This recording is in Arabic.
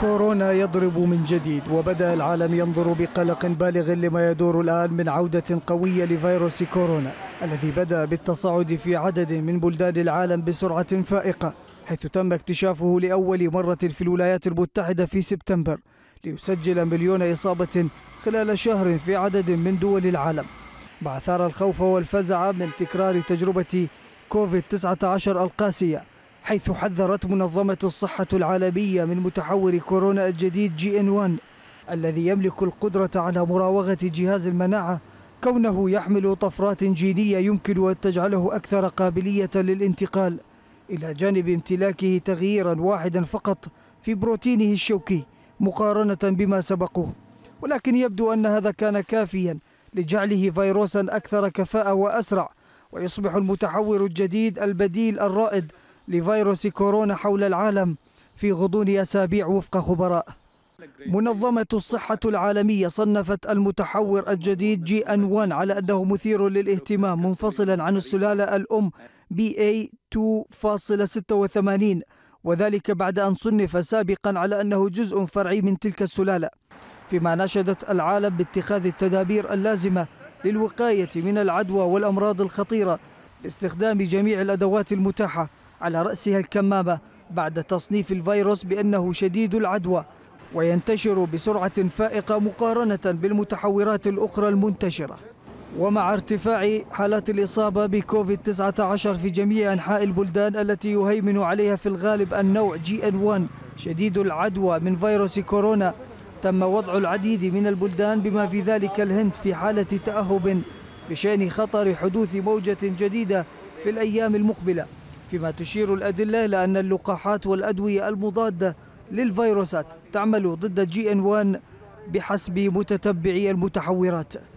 كورونا يضرب من جديد وبدا العالم ينظر بقلق بالغ لما يدور الان من عوده قويه لفيروس كورونا الذي بدا بالتصاعد في عدد من بلدان العالم بسرعه فائقه حيث تم اكتشافه لاول مره في الولايات المتحده في سبتمبر ليسجل مليون اصابه خلال شهر في عدد من دول العالم ما اثار الخوف والفزع من تكرار تجربه كوفيد 19 القاسيه حيث حذرت منظمة الصحة العالمية من متحور كورونا الجديد جي ان 1 الذي يملك القدرة على مراوغة جهاز المناعة كونه يحمل طفرات جينية يمكن أن تجعله أكثر قابلية للانتقال إلى جانب امتلاكه تغييرا واحدا فقط في بروتينه الشوكي مقارنة بما سبقه ولكن يبدو أن هذا كان كافيا لجعله فيروسا أكثر كفاءة وأسرع ويصبح المتحور الجديد البديل الرائد لفيروس كورونا حول العالم في غضون أسابيع وفق خبراء منظمة الصحة العالمية صنفت المتحور الجديد جي أن 1 على أنه مثير للاهتمام منفصلا عن السلالة الأم بي اي 2.86 وذلك بعد أن صنف سابقا على أنه جزء فرعي من تلك السلالة فيما ناشدت العالم باتخاذ التدابير اللازمة للوقاية من العدوى والأمراض الخطيرة باستخدام جميع الأدوات المتاحة على رأسها الكمامة بعد تصنيف الفيروس بأنه شديد العدوى وينتشر بسرعة فائقة مقارنة بالمتحورات الأخرى المنتشرة ومع ارتفاع حالات الإصابة بكوفيد-19 في جميع أنحاء البلدان التي يهيمن عليها في الغالب النوع جي ان 1 شديد العدوى من فيروس كورونا تم وضع العديد من البلدان بما في ذلك الهند في حالة تأهب بشأن خطر حدوث موجة جديدة في الأيام المقبلة فيما تشير الأدلة إلى أن اللقاحات والأدوية المضادة للفيروسات تعمل ضد جي إن 1 بحسب متتبعي المتحورات